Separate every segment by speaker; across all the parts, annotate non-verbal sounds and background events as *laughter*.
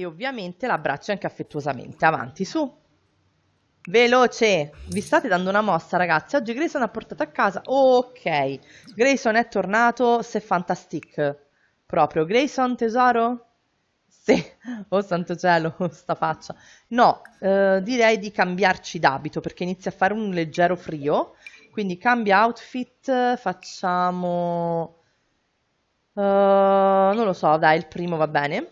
Speaker 1: e ovviamente l'abbraccio anche affettuosamente. Avanti, su. Veloce! Vi state dando una mossa, ragazzi. Oggi Grayson ha portato a casa... Ok, Grayson è tornato, se fantastic. Proprio. Grayson, tesoro? Sì. Oh, santo cielo, *laughs* sta faccia. No, eh, direi di cambiarci d'abito, perché inizia a fare un leggero frio. Quindi cambia outfit, facciamo... Uh, non lo so, dai, il primo va bene.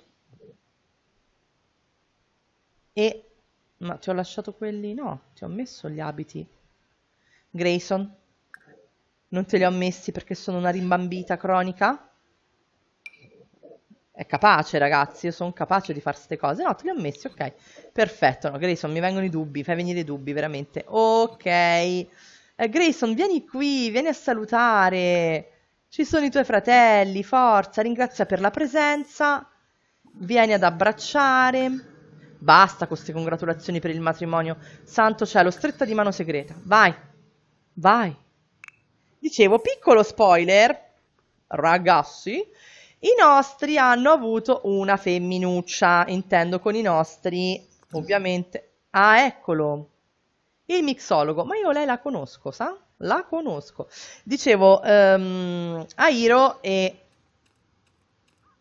Speaker 1: E... Ma ti ho lasciato quelli? No, ti ho messo gli abiti. Grayson, non te li ho messi perché sono una rimbambita cronica. È capace, ragazzi, io sono capace di fare queste cose. No, te li ho messi, ok. Perfetto, no, Grayson, mi vengono i dubbi, fai venire i dubbi, veramente. Ok. Eh, Grayson, vieni qui, vieni a salutare. Ci sono i tuoi fratelli, forza, ringrazia per la presenza. Vieni ad abbracciare. Basta con queste congratulazioni per il matrimonio. Santo cielo, stretta di mano segreta. Vai, vai. Dicevo, piccolo spoiler, ragazzi, i nostri hanno avuto una femminuccia, intendo con i nostri, ovviamente. Ah, eccolo, il mixologo. Ma io lei la conosco, sa? La conosco. Dicevo, um, Airo e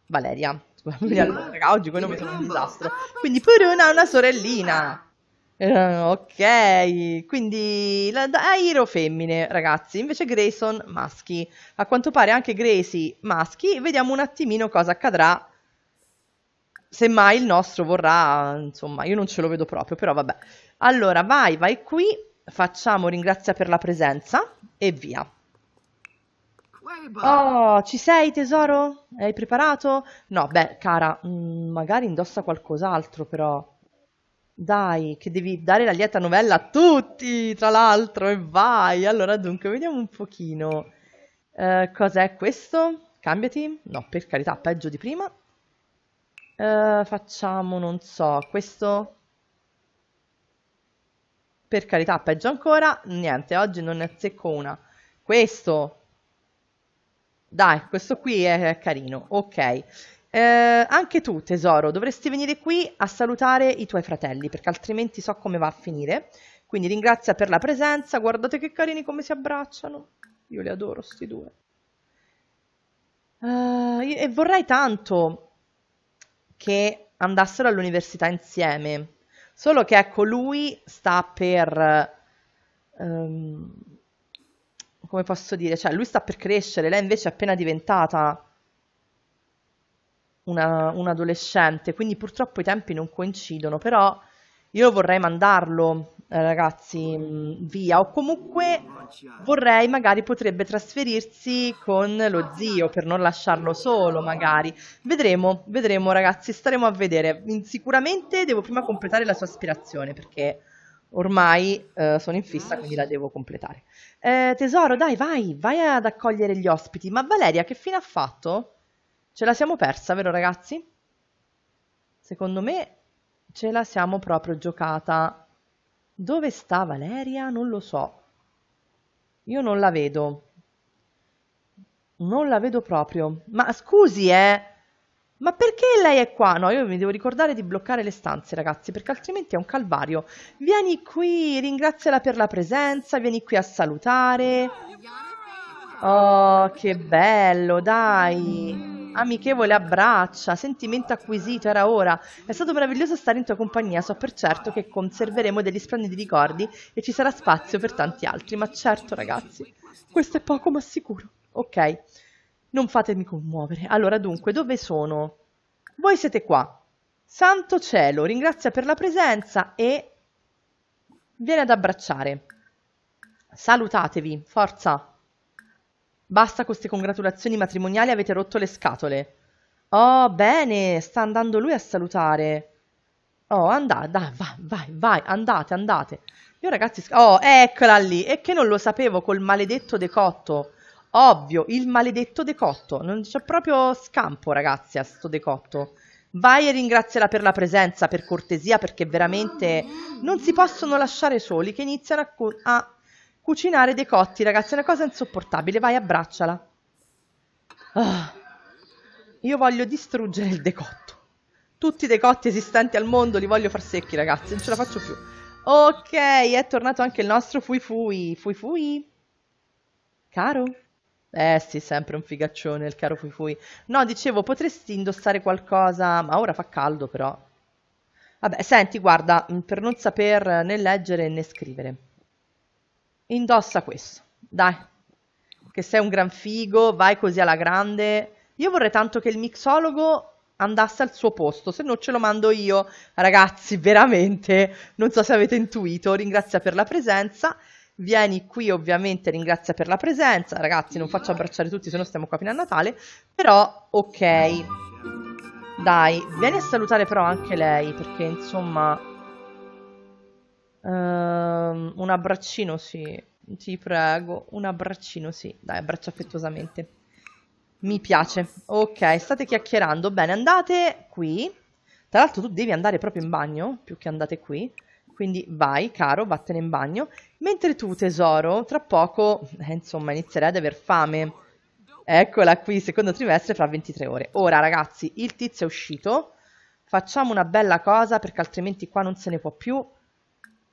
Speaker 1: Valeria. Quindi allora, oggi quello mi sono un disastro. Quindi Peruna ha una sorellina. Ah. Eh, ok, quindi la, Airo ah, femmine, ragazzi, invece Grayson maschi. A quanto pare anche Gracie maschi. Vediamo un attimino cosa accadrà. Semmai il nostro vorrà, insomma, io non ce lo vedo proprio, però vabbè. Allora, vai, vai qui, facciamo ringrazia per la presenza e via. Oh, ci sei tesoro? Hai preparato? No, beh, cara, mh, mm, magari indossa qualcos'altro però. Dai, che devi dare la lieta novella a tutti, tra l'altro, e vai. Allora, dunque, vediamo un pochino. Eh, cos'è questo? Cambiati? No, per carità, peggio di prima. Eh, facciamo, non so, questo? Per carità, peggio ancora. Niente, oggi non ne azzecco una. Questo? Dai, questo qui è carino. Ok. Eh, anche tu, tesoro, dovresti venire qui a salutare i tuoi fratelli, perché altrimenti so come va a finire. Quindi ringrazia per la presenza. Guardate che carini come si abbracciano. Io li adoro, sti due. Uh, e vorrei tanto che andassero all'università insieme. Solo che ecco, lui sta per... Um, come posso dire, cioè lui sta per crescere, lei invece è appena diventata una, un adolescente, quindi purtroppo i tempi non coincidono, però io vorrei mandarlo, eh, ragazzi, mm, via, o comunque vorrei, magari potrebbe trasferirsi con lo zio per non lasciarlo solo, magari. Vedremo, vedremo, ragazzi, staremo a vedere. Sicuramente devo prima completare la sua aspirazione perché ormai eh, sono in fissa, quindi la devo completare. Eh, tesoro, dai, vai, vai ad accogliere gli ospiti. Ma Valeria, che fine ha fatto? Ce la siamo persa, vero ragazzi? Secondo me ce la siamo proprio giocata. Dove sta Valeria? Non lo so. Io non la vedo. Non la vedo proprio. Ma scusi, eh... Ma perché lei è qua? No, io mi devo ricordare di bloccare le stanze, ragazzi, perché altrimenti è un calvario. Vieni qui, ringraziala per la presenza, vieni qui a salutare. Oh, che bello, dai. Amichevole abbraccia, sentimento acquisito, era ora. È stato meraviglioso stare in tua compagnia, so per certo che conserveremo degli splendidi ricordi e ci sarà spazio per tanti altri, ma certo, ragazzi, questo è poco ma sicuro. Ok. Non fatemi commuovere. Allora, dunque, dove sono? Voi siete qua. Santo cielo, ringrazia per la presenza e viene ad abbracciare. Salutatevi, forza. Basta con queste congratulazioni matrimoniali, avete rotto le scatole. Oh, bene, sta andando lui a salutare. Oh, andate, dai, vai, vai, vai, andate, andate. Io ragazzi, oh, eccola lì, e che non lo sapevo col maledetto decotto. Ovvio, il maledetto decotto. Non c'è proprio scampo, ragazzi, a sto decotto. Vai e ringraziala per la presenza, per cortesia, perché veramente non si possono lasciare soli, che iniziano a, cu a cucinare decotti, ragazzi. È una cosa insopportabile. Vai, abbracciala. Ah, io voglio distruggere il decotto. Tutti i decotti esistenti al mondo li voglio far secchi, ragazzi. Non ce la faccio più. Ok, è tornato anche il nostro Fui Fui. Fui Fui. Caro? Eh sì, sempre un figaccione il caro Fui Fui. No, dicevo, potresti indossare qualcosa, ma ora fa caldo però. Vabbè, senti, guarda, mm, per non saper né leggere né scrivere. Indossa questo, dai, che sei un gran figo, vai così alla grande. Io vorrei tanto che il mixologo andasse al suo posto, se no ce lo mando io. Ragazzi, veramente, non so se avete intuito, ringrazia per la presenza vieni qui ovviamente, ringrazia per la presenza, ragazzi non faccio abbracciare tutti se no stiamo qua fino a Natale, però ok, dai, vieni a salutare però anche lei perché insomma um, un abbraccino sì, ti prego, un abbraccino sì, dai abbraccia affettuosamente. Mi piace. Ok, state chiacchierando. Bene, andate qui. Tra l'altro tu devi andare proprio in bagno, più che andate qui. Quindi vai, caro, vattene in bagno. Mentre tu, tesoro, tra poco, eh, insomma, inizierai ad aver fame. Eccola qui, secondo trimestre fra 23 ore. Ora, ragazzi, il tizio è uscito. Facciamo una bella cosa perché altrimenti qua non se ne può più.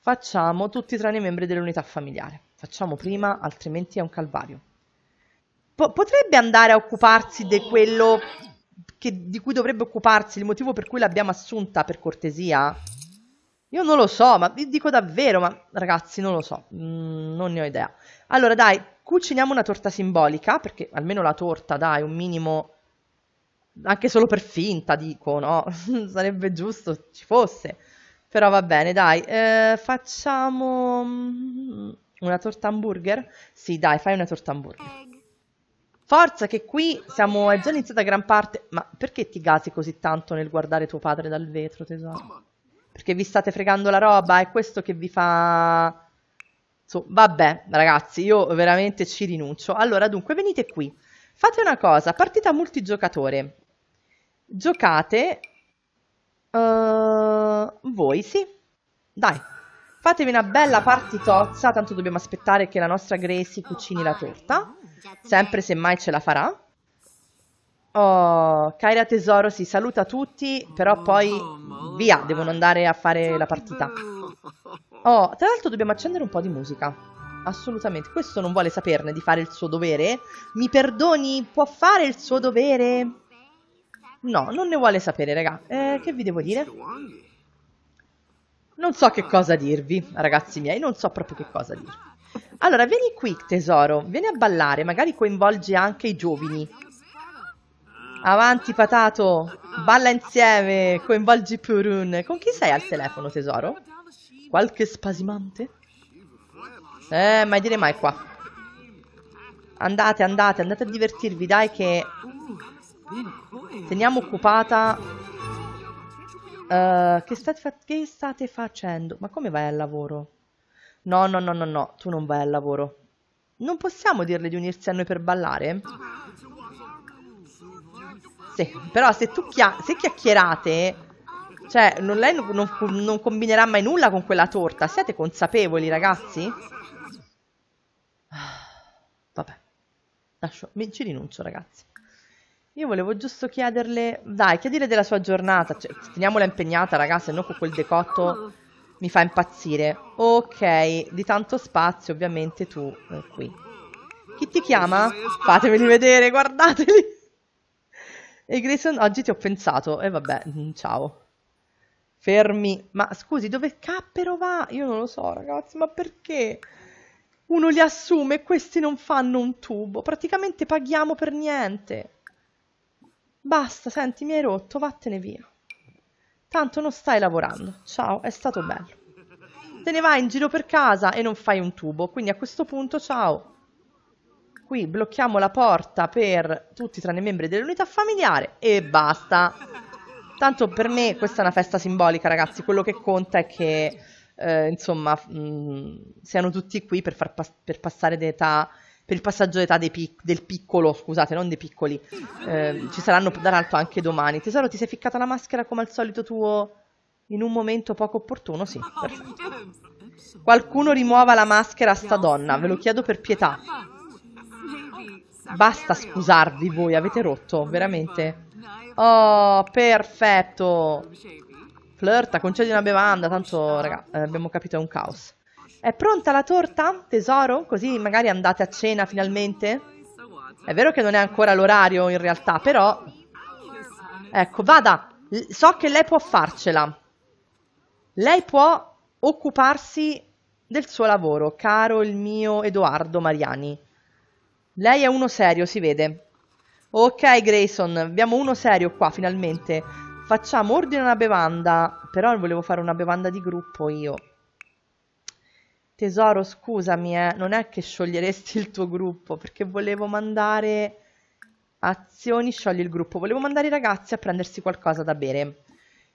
Speaker 1: Facciamo tutti tranne i membri dell'unità familiare. Facciamo prima, altrimenti è un calvario. Po potrebbe andare a occuparsi di quello che, di cui dovrebbe occuparsi, il motivo per cui l'abbiamo assunta per cortesia? Io non lo so, ma vi dico davvero, ma ragazzi non lo so, mm, non ne ho idea. Allora dai, cuciniamo una torta simbolica, perché almeno la torta dai, un minimo, anche solo per finta dico, no? *laughs* Sarebbe giusto ci fosse, però va bene dai, eh, facciamo mm, una torta hamburger? Sì dai, fai una torta hamburger. Forza che qui siamo, è già iniziata gran parte, ma perché ti gasi così tanto nel guardare tuo padre dal vetro tesoro? Perché vi state fregando la roba, è questo che vi fa... So, vabbè, ragazzi, io veramente ci rinuncio. Allora, dunque, venite qui. Fate una cosa, partita multigiocatore. Giocate uh, voi, sì. Dai, fatevi una bella partitozza, tanto dobbiamo aspettare che la nostra Gracie cucini la torta. Sempre se mai ce la farà. Oh, Kaira Tesoro si saluta tutti, però poi via, devono andare a fare la partita. Oh, tra l'altro dobbiamo accendere un po' di musica. Assolutamente, questo non vuole saperne di fare il suo dovere. Mi perdoni, può fare il suo dovere? No, non ne vuole sapere, raga. Eh, che vi devo dire? Non so che cosa dirvi, ragazzi miei, non so proprio che cosa dirvi. Allora, vieni qui, tesoro, vieni a ballare, magari coinvolge anche i giovani. Avanti patato, balla insieme, coinvolgi Purun. Con chi sei al telefono, tesoro? Qualche spasimante? Eh, mai dire mai qua. Andate, andate, andate a divertirvi, dai che... Teniamo occupata...
Speaker 2: Uh,
Speaker 1: che, state che state facendo? Ma come vai al lavoro? No, no, no, no, no, tu non vai al lavoro. Non possiamo dirle di unirsi a noi per ballare? Se, però se tu chia se chiacchierate, cioè non, lei non, non, combinerà mai nulla con quella torta. Siete consapevoli, ragazzi? Ah, vabbè, Lascio, mi, ci rinuncio, ragazzi. Io volevo giusto chiederle, dai, chiedere della sua giornata, cioè, teniamola impegnata ragazzi, se no con quel decotto mi fa impazzire. Ok, di tanto spazio ovviamente tu eh, qui. Chi ti chiama? Fatemeli vedere, guardateli! E Grayson, oggi ti ho pensato. E eh, vabbè, mm, ciao. Fermi. Ma scusi, dove cappero va? Io non lo so, ragazzi, ma perché? Uno li assume e questi non fanno un tubo. Praticamente paghiamo per niente. Basta, senti, mi hai rotto, vattene via. Tanto non stai lavorando. Ciao, è stato bello. Te ne vai in giro per casa e non fai un tubo. Quindi a questo punto, ciao qui blocchiamo la porta per tutti tranne i membri dell'unità familiare e basta. Tanto per me questa è una festa simbolica, ragazzi. Quello che conta è che, eh, insomma, mh, mm, siano tutti qui per, far pas per passare d'età per il passaggio d'età pic del piccolo, scusate, non dei piccoli. Eh, ci saranno dall'alto anche domani. Tesoro, ti sei ficcata la maschera come al solito tuo in un momento poco opportuno? Sì,
Speaker 2: perfetto. *laughs* Qualcuno
Speaker 1: rimuova la maschera a sta donna, ve lo chiedo per pietà. Basta scusarvi voi, avete rotto, veramente. Oh, perfetto. Flirta, concedi una bevanda, tanto, raga, eh, abbiamo capito, è un caos. È pronta la torta, tesoro? Così magari andate a cena finalmente? È vero che non è ancora l'orario in realtà, però... Ecco, vada! So che lei può farcela. Lei può occuparsi del suo lavoro, caro il mio Edoardo Mariani. Lei è uno serio, si vede. Ok, Grayson, abbiamo uno serio qua, finalmente. Facciamo ordine una bevanda. Però volevo fare una bevanda di gruppo io. Tesoro, scusami, eh, non è che scioglieresti il tuo gruppo, perché volevo mandare... Azioni, sciogli il gruppo. Volevo mandare i ragazzi a prendersi qualcosa da bere.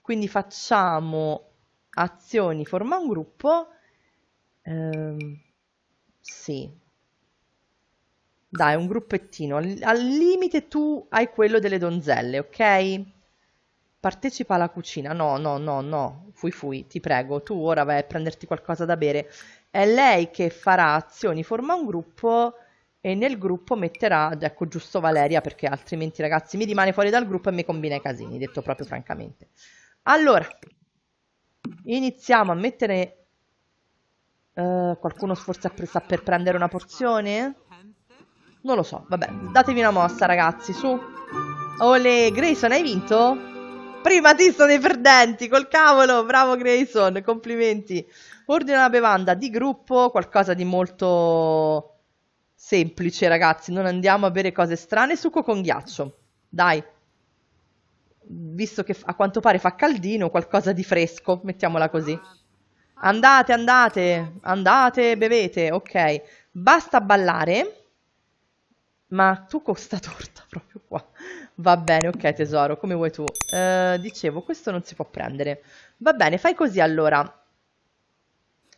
Speaker 1: Quindi facciamo azioni, forma un gruppo. Ehm, sì, dai, un gruppettino. Al limite tu hai quello delle donzelle, ok? Partecipa alla cucina. No, no, no, no. Fui fui, ti prego. Tu ora vai a prenderti qualcosa da bere. È lei che farà azioni, forma un gruppo e nel gruppo metterà, ecco giusto Valeria, perché altrimenti ragazzi mi rimane fuori dal gruppo e mi combina i casini, detto proprio francamente. Allora, iniziamo a mettere... Uh, qualcuno sta per prendere una porzione? Non lo so, vabbè, datevi una mossa ragazzi, su. Ole, Grayson, hai vinto? Primatista dei perdenti, col cavolo, bravo Grayson, complimenti. Ordina una bevanda di gruppo, qualcosa di molto semplice ragazzi, non andiamo a bere cose strane, succo con ghiaccio, dai. Visto che a quanto pare fa caldino, qualcosa di fresco, mettiamola così. Andate, andate, andate, bevete, ok. Basta ballare ma tu con sta torta proprio qua. Va bene, ok tesoro, come vuoi tu. Eh, dicevo, questo non si può prendere. Va bene, fai così allora.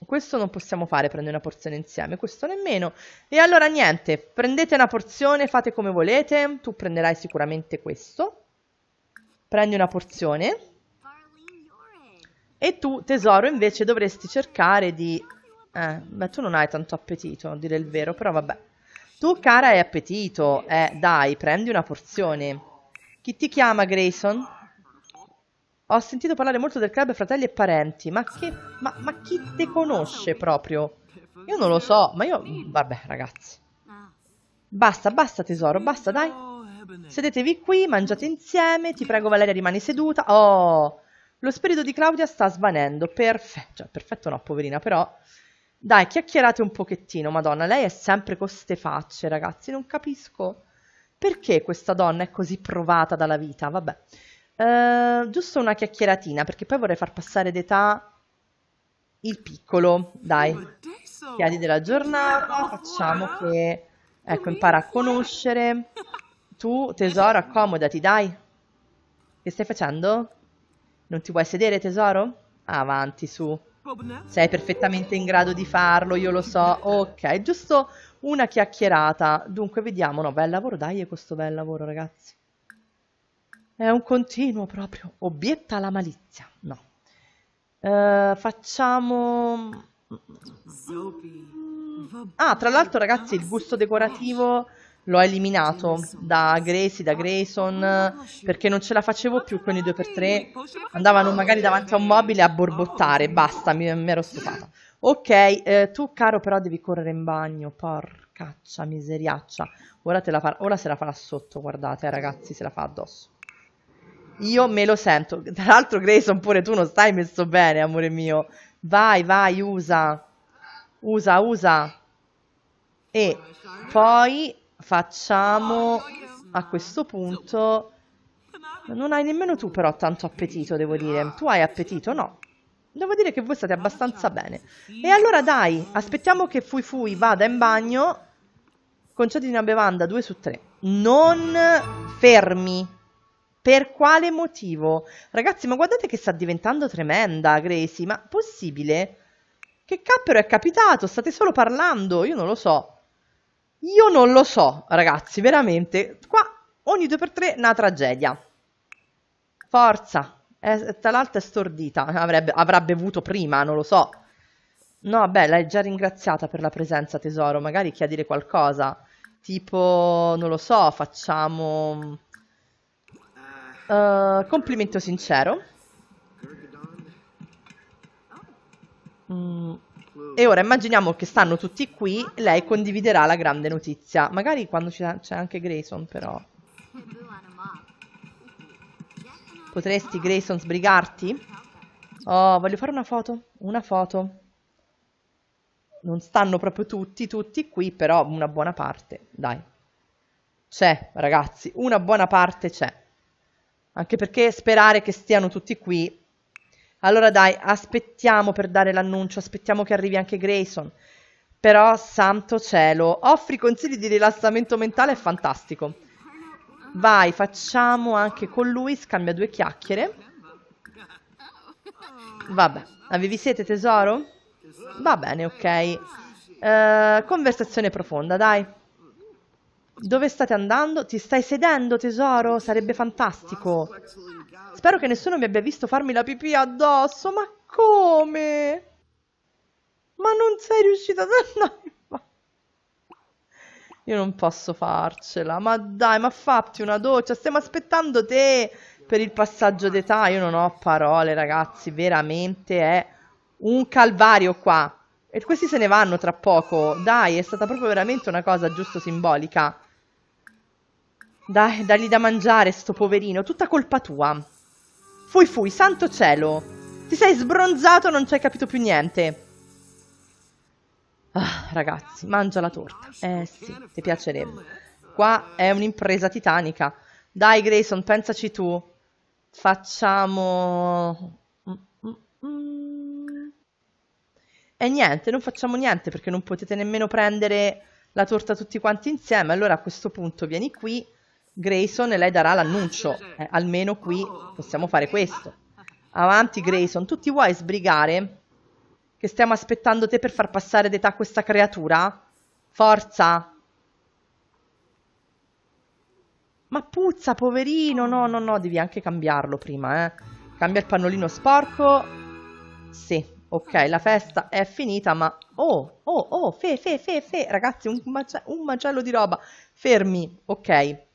Speaker 1: Questo non possiamo fare, prendere una porzione insieme, questo nemmeno. E allora niente, prendete una porzione, fate come volete. Tu prenderai sicuramente questo. Prendi una porzione. E tu, tesoro, invece dovresti cercare di... Eh, beh, tu non hai tanto appetito, a dire il vero, però vabbè. Tu, cara, hai appetito. Eh, dai, prendi una porzione. Chi ti chiama, Grayson? Ho sentito parlare molto del club Fratelli e Parenti, ma che... Ma, ma chi te conosce proprio? Io non lo so, ma io... Vabbè, ragazzi. Basta, basta, tesoro, basta, dai. Sedetevi qui, mangiate insieme, ti prego Valeria rimani seduta. Oh, lo spirito di Claudia sta svanendo, perfetto. Cioè, perfetto no, poverina, però... Dai, chiacchierate un pochettino, madonna, lei è sempre con ste facce, ragazzi, non capisco perché questa donna è così provata dalla vita, vabbè. Uh, giusto una chiacchieratina, perché poi vorrei far passare d'età il piccolo, dai. Chiedi della giornata, facciamo che, ecco, impara a conoscere. Tu, tesoro, accomodati, dai. Che stai facendo? Non ti vuoi sedere, tesoro? Avanti, su. Sei perfettamente in grado di farlo, io lo so. Ok, giusto una chiacchierata. Dunque, vediamo. No, bel lavoro, dai, questo bel lavoro, ragazzi. È un continuo proprio. Obietta la malizia. No. Uh, facciamo... Ah, tra l'altro, ragazzi, il gusto decorativo l'ho eliminato da Gracie, da Grayson, perché non ce la facevo più con i 2x3. Andavano magari davanti a un mobile a borbottare, basta, mi, mi ero stufata. Ok, eh, tu caro però devi correre in bagno, porcaccia miseriaccia. Ora, te la fa, ora se la farà sotto, guardate eh, ragazzi, se la fa addosso. Io me lo sento. Tra l'altro Grayson pure tu non stai messo bene, amore mio. Vai, vai, usa. Usa, usa. E poi Facciamo a questo punto... Non hai nemmeno tu però tanto appetito, devo dire. Tu hai appetito? No. Devo dire che voi state abbastanza bene. E allora dai, aspettiamo che Fui Fui vada in bagno. Concediti una bevanda, 2 su 3. Non fermi. Per quale motivo? Ragazzi, ma guardate che sta diventando tremenda, Gracie. Ma possibile? Che cappero è capitato? State solo parlando? Io non lo so. Io non lo so, ragazzi, veramente. Qua ogni 2x3 una tragedia. Forza. Eh, tra l'altro è stordita, Avrebbe, avrà bevuto prima, non lo so. No, vabbè, l'hai già ringraziata per la presenza, tesoro. Magari chiedere qualcosa. Tipo, non lo so, facciamo... Uh, complimento sincero. Mm. E ora immaginiamo che stanno tutti qui, lei condividerà la grande notizia. Magari quando c'è anche Grayson, però. Potresti, Grayson, sbrigarti? Oh, voglio fare una foto. Una foto. Non stanno proprio tutti, tutti qui, però una buona parte. Dai. C'è, ragazzi, una buona parte c'è. Anche perché sperare che stiano tutti qui allora dai, aspettiamo per dare l'annuncio, aspettiamo che arrivi anche Grayson. Però, santo cielo, offri consigli di rilassamento mentale, è fantastico. Vai, facciamo anche con lui, scambia due chiacchiere. Vabbè, avevi sete tesoro? Va bene, ok. Uh, conversazione profonda, dai. Dove state andando? Ti stai sedendo, tesoro? Sarebbe fantastico. Spero che nessuno mi abbia visto farmi la pipì addosso. Ma come? Ma non sei riuscita ad andare Io non posso farcela. Ma dai, ma fatti una doccia. Stiamo aspettando te per il passaggio d'età. Io non ho parole, ragazzi. Veramente è un calvario qua. E questi se ne vanno tra poco. Dai, è stata proprio veramente una cosa giusto simbolica. Dai, dagli da mangiare, sto poverino, tutta colpa tua. Fui fui, santo cielo. Ti sei sbronzato, non ci hai capito più niente. Ah, ragazzi, mangia la torta. Eh sì, ti piacerebbe. Qua è un'impresa titanica. Dai, Grayson, pensaci tu. Facciamo... E niente, non facciamo niente perché non potete nemmeno prendere la torta tutti quanti insieme. Allora a questo punto vieni qui Grayson e lei darà l'annuncio, eh, almeno qui oh, oh, oh. possiamo fare questo. Avanti Grayson, tu ti vuoi sbrigare? Che stiamo aspettando te per far passare d'età questa creatura? Forza! Ma puzza, poverino! No, no, no, devi anche cambiarlo prima, eh. Cambia il pannolino sporco. Sì, ok, la festa è finita, ma... Oh, oh, oh, fe, fe, fe, fe, ragazzi, un, mace un macello di roba. Fermi, ok.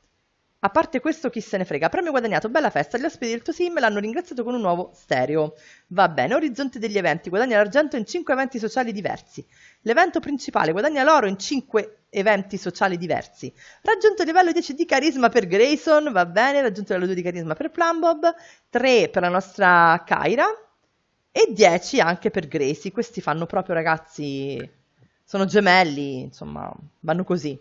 Speaker 1: A parte questo, chi se ne frega. Premio guadagnato, bella festa. Gli ospiti del tuo sim l'hanno ringraziato con un nuovo stereo. Va bene. Orizzonte degli eventi. Guadagna l'argento in 5 eventi sociali diversi. L'evento principale guadagna l'oro in 5 eventi sociali diversi. Raggiunto il livello 10 di carisma per Grayson. Va bene. Raggiunto il livello 2 di carisma per Plumbob. 3 per la nostra Kyra. E 10 anche per Gracie. Questi fanno proprio, ragazzi. Sono gemelli. Insomma, vanno così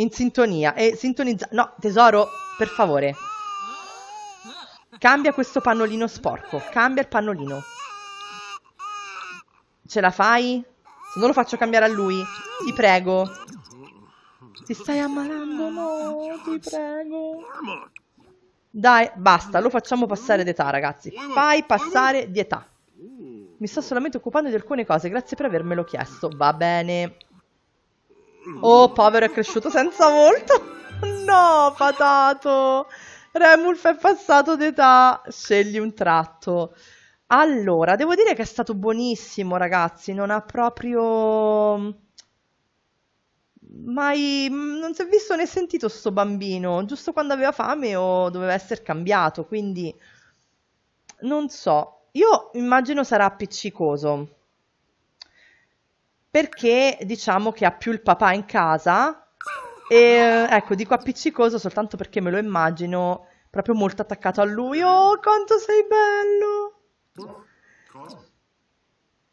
Speaker 1: in sintonia e sintonizza... No, tesoro, per favore. Cambia questo pannolino sporco. Cambia il pannolino. Ce la fai? Se non lo faccio cambiare a lui, ti prego. Ti stai ammalando? No, ti prego. Dai, basta, lo facciamo passare d'età, ragazzi. Fai passare di età. Mi sto solamente occupando di alcune cose, grazie per avermelo chiesto. Va bene. Oh, povero, è cresciuto senza volto. No, patato. Remulf è passato d'età. Scegli un tratto. Allora, devo dire che è stato buonissimo, ragazzi. Non ha proprio... Mai... Non si è visto né sentito sto bambino. Giusto quando aveva fame o doveva essere cambiato, quindi... Non so. Io immagino sarà appiccicoso perché diciamo che ha più il papà in casa e eh, ecco, dico appiccicoso soltanto perché me lo immagino proprio molto attaccato a lui. Oh, quanto sei bello!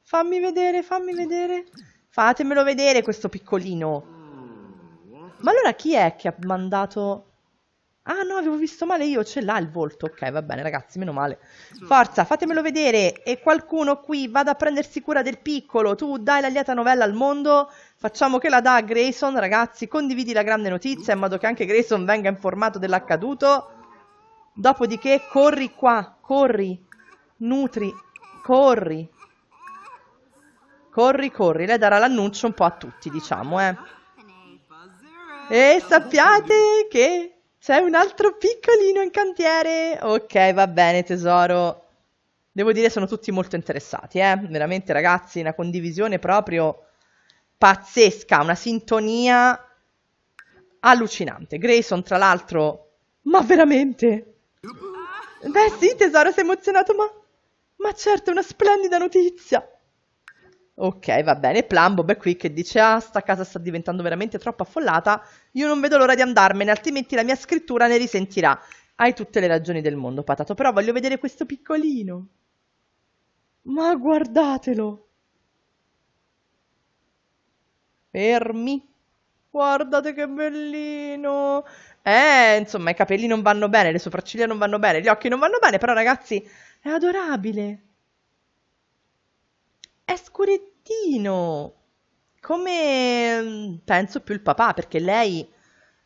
Speaker 1: Fammi vedere, fammi vedere. Fatemelo vedere questo piccolino. Ma allora chi è che ha mandato... Ah no, avevo visto male io, ce l'ha il volto. Ok, va bene ragazzi, meno male. Forza, fatemelo vedere. E qualcuno qui vada a prendersi cura del piccolo. Tu dai la lieta novella al mondo. Facciamo che la dà a Grayson, ragazzi. Condividi la grande notizia in modo che anche Grayson venga informato dell'accaduto. Dopodiché corri qua, corri. Nutri, corri. Corri, corri. Lei darà l'annuncio un po' a tutti, diciamo, eh. E sappiate che c'è un altro piccolino in cantiere? Ok, va bene tesoro. Devo dire sono tutti molto interessati, eh? Veramente ragazzi, una condivisione proprio pazzesca, una sintonia allucinante. Grayson, tra l'altro, ma veramente? Beh sì tesoro, sei emozionato, ma... Ma certo, è una splendida notizia! Ok, va bene. Plumbo è qui che dice: Ah, sta casa sta diventando veramente troppo affollata. Io non vedo l'ora di andarmene, altrimenti la mia scrittura ne risentirà. Hai tutte le ragioni del mondo, patato, però voglio vedere questo piccolino. Ma guardatelo. Fermi. Guardate che bellino. Eh, insomma, i capelli non vanno bene, le sopracciglia non vanno bene, gli occhi non vanno bene, però ragazzi, è adorabile. È scurettino, come mm, penso più il papà, perché lei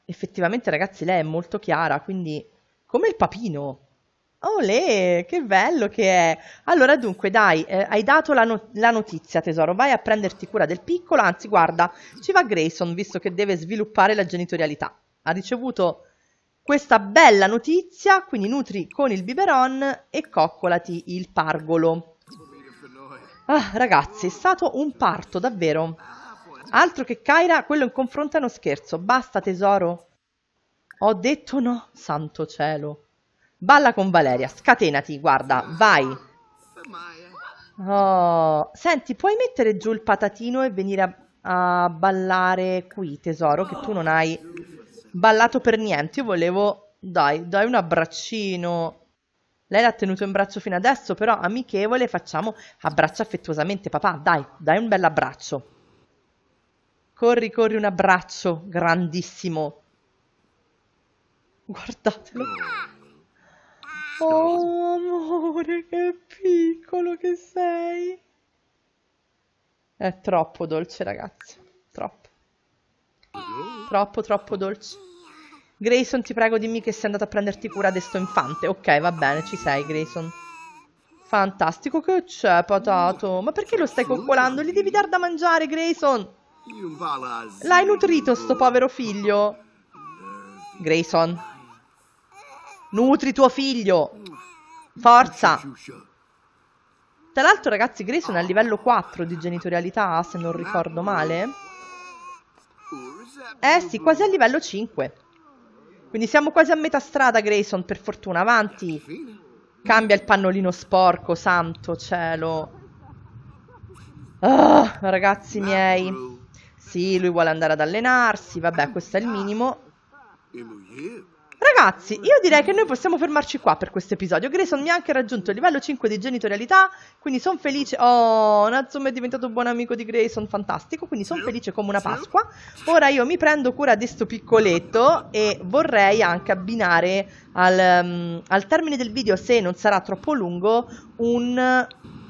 Speaker 1: effettivamente ragazzi lei è molto chiara, quindi come il papino. Olè, che bello che è! Allora dunque dai, eh, hai dato la, no la, notizia tesoro, vai a prenderti cura del piccolo, anzi guarda, ci va Grayson visto che deve sviluppare la genitorialità. Ha ricevuto questa bella notizia, quindi nutri con il biberon e coccolati il pargolo. Ah, ragazzi, è stato un parto, davvero. Altro che Kaira, quello in confronto è uno scherzo. Basta, tesoro. Ho detto no, santo cielo. Balla con Valeria, scatenati, guarda, vai. Oh, senti, puoi mettere giù il patatino e venire a, a ballare qui, tesoro, che tu non hai ballato per niente. Io volevo... Dai, dai un abbraccino. Lei l'ha tenuto in braccio fino adesso, però amichevole, facciamo abbraccio affettuosamente. Papà, dai, dai un bel abbraccio. Corri, corri un abbraccio grandissimo. Guardatelo. Oh, amore, che piccolo che sei. È troppo dolce, ragazzi. Troppo. Troppo, troppo dolce. Grayson, ti prego, dimmi che sei andato a prenderti cura di sto infante. Ok, va bene, ci sei, Grayson. Fantastico, che c'è, patato? Ma perché lo stai coccolando? Gli devi dar da mangiare, Grayson! L'hai nutrito, sto povero figlio! Grayson. Nutri tuo figlio! Forza! Tra l'altro, ragazzi, Grayson è a livello 4 di genitorialità, se non ricordo male. Eh sì, quasi a livello 5. Quindi siamo quasi a metà strada, Grayson, per fortuna, avanti. Cambia il pannolino sporco, santo cielo. Oh, ragazzi miei. Sì, lui vuole andare ad allenarsi, vabbè, questo è il minimo. Ragazzi, io direi che noi possiamo fermarci qua per questo episodio. Grayson mi ha anche raggiunto il livello 5 di genitorialità, quindi sono felice. Oh, Nazum è diventato buon amico di Grayson, fantastico, quindi sono felice come una Pasqua. Ora io mi prendo cura di sto piccoletto e vorrei anche abbinare al, um, al termine del video, se non sarà troppo lungo, un,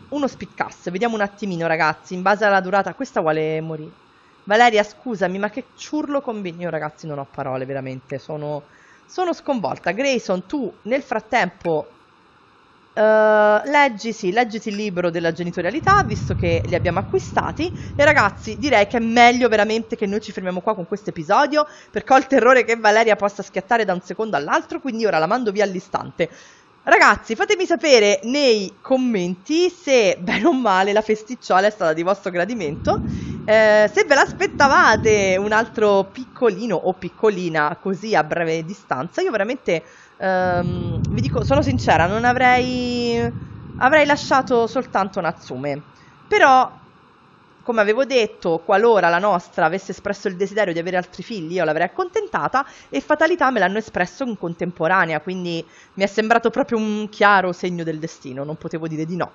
Speaker 1: uno spiccasse. Vediamo un attimino, ragazzi, in base alla durata. Questa vuole morire. Valeria, scusami, ma che ciurlo combini? Io, ragazzi, non ho parole, veramente, sono sono sconvolta. Grayson, tu nel frattempo Uh, eh, leggisi, leggiti il libro della genitorialità, visto che li abbiamo acquistati. E ragazzi, direi che è meglio veramente che noi ci fermiamo qua con questo episodio, perché ho il terrore che Valeria possa schiattare da un secondo all'altro, quindi ora la mando via all'istante. Ragazzi, fatemi sapere nei commenti se, bene o male, la festicciola è stata di vostro gradimento eh, se ve l'aspettavate un altro piccolino o piccolina così a breve distanza, io veramente ehm, vi dico, sono sincera, non avrei avrei lasciato soltanto Natsume. Però come avevo detto, qualora la nostra avesse espresso il desiderio di avere altri figli, io l'avrei accontentata e fatalità me l'hanno espresso in contemporanea, quindi mi è sembrato proprio un chiaro segno del destino, non potevo dire di no.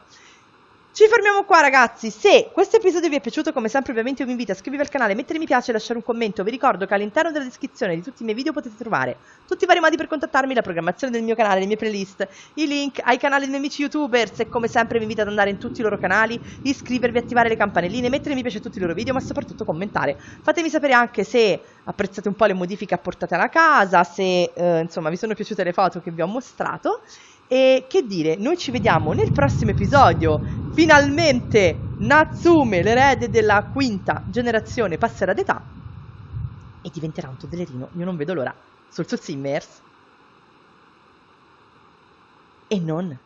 Speaker 1: Ci fermiamo qua ragazzi, se questo episodio vi è piaciuto come sempre ovviamente vi invito a iscrivervi al canale, mettere mi piace e lasciare un commento, vi ricordo che all'interno della descrizione di tutti i miei video potete trovare tutti i vari modi per contattarmi, la programmazione del mio canale, le mie playlist, i link ai canali dei miei amici youtubers e come sempre vi invito ad andare in tutti i loro canali, iscrivervi, attivare le campanelline, mettere mi piace a tutti i loro video ma soprattutto commentare, fatemi sapere anche se apprezzate un po' le modifiche apportate alla casa, se eh, insomma vi sono piaciute le foto che vi ho mostrato e che dire, noi ci vediamo nel prossimo episodio. Finalmente Natsume, l'erede della quinta generazione, passerà d'età e diventerà un todlerino. Io non vedo l'ora. Sul suo Simmers. E non.